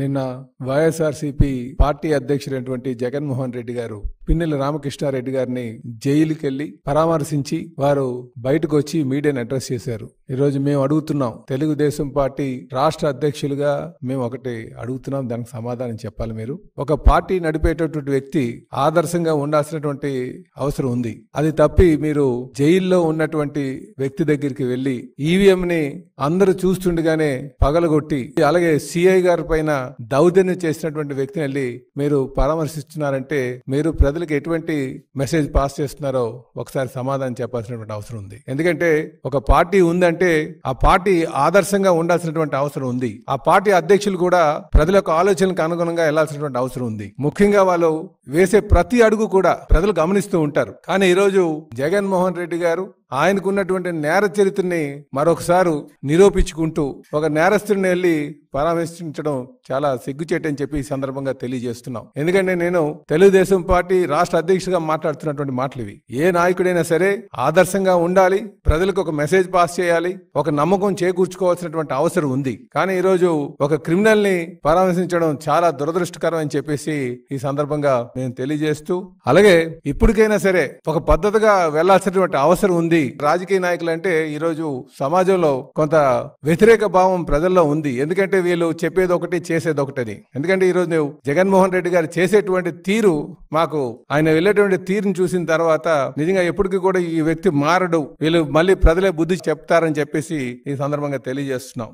నిన్న వైఎస్ఆర్సీపీ పార్టీ అధ్యక్షుడైనటువంటి జగన్మోహన్ రెడ్డి గారు పిన్నెల రామకృష్ణారెడ్డి గారిని జైలుకి వెళ్లి పరామర్శించి వారు బయటకు వచ్చి మీడియాను అడ్రస్ చేశారు ఈరోజు మేము అడుగుతున్నాం తెలుగుదేశం పార్టీ రాష్ట్ర అధ్యక్షులుగా మేము ఒకటి అడుగుతున్నాం దానికి సమాధానం చెప్పాలి మీరు ఒక పార్టీ నడిపేటటువంటి వ్యక్తి ఆదర్శంగా ఉండాల్సినటువంటి అవసరం ఉంది అది తప్పి మీరు జైల్లో ఉన్నటువంటి వ్యక్తి దగ్గరికి వెళ్లి ఈవీఎం ని అందరూ చూస్తుండగానే పగలగొట్టి అలాగే సిఐ గారి పైన దౌర్జన్యం చేసినటువంటి వ్యక్తిని వెళ్ళి మీరు పరామర్శిస్తున్నారంటే మీరు ప్రజలకు ఎటువంటి మెసేజ్ పాస్ చేస్తున్నారో ఒకసారి సమాధానం చెప్పాల్సినటువంటి అవసరం ఉంది ఎందుకంటే ఒక పార్టీ ఉందంటే ఆ పార్టీ ఆదర్శంగా ఉండాల్సినటువంటి అవసరం ఉంది ఆ పార్టీ అధ్యక్షులు కూడా ప్రజల యొక్క ఆలోచనలకు అనుగుణంగా వెళ్లాల్సినటువంటి అవసరం ఉంది ముఖ్యంగా వాళ్ళు వేసే ప్రతి అడుగు కూడా ప్రజలు గమనిస్తూ ఉంటారు కానీ ఈరోజు జగన్మోహన్ రెడ్డి గారు ఆయనకున్నటువంటి నేర చరిత్రని మరొకసారి నిరూపించుకుంటూ ఒక నేరస్తుడిని వెళ్ళి పరామర్శించడం చాలా సిగ్గుచేటని చెప్పి ఈ సందర్భంగా తెలియజేస్తున్నాం ఎందుకంటే నేను తెలుగుదేశం పార్టీ రాష్ట్ర అధ్యక్షుడిగా మాట్లాడుతున్నటువంటి మాటలు ఇవి ఏ నాయకుడైనా సరే ఆదర్శంగా ఉండాలి ప్రజలకు ఒక మెసేజ్ పాస్ చేయాలి ఒక నమ్మకం చేకూర్చుకోవాల్సినటువంటి అవసరం ఉంది కానీ ఈరోజు ఒక క్రిమినల్ ని పరామర్శించడం చాలా దురదృష్టకరం అని చెప్పేసి ఈ సందర్భంగా నేను తెలియజేస్తూ అలాగే ఇప్పటికైనా సరే ఒక పద్ధతిగా వెళ్లాల్సినటువంటి అవసరం ఉంది రాజకీయ నాయకులు అంటే ఈరోజు సమాజంలో కొంత వ్యతిరేక భావం ప్రజల్లో ఉంది ఎందుకంటే వీళ్ళు చెప్పేది ఒకటి చేసేది ఒకటని ఎందుకంటే ఈరోజు నువ్వు జగన్మోహన్ రెడ్డి గారు చేసేటువంటి తీరు మాకు ఆయన వెళ్ళేటువంటి తీరును చూసిన తర్వాత నిజంగా ఎప్పటికీ కూడా ఈ వ్యక్తి మారడు వీళ్ళు మళ్ళీ ప్రజలే బుద్ధి చెప్తారని చెప్పేసి ఈ సందర్భంగా తెలియజేస్తున్నాం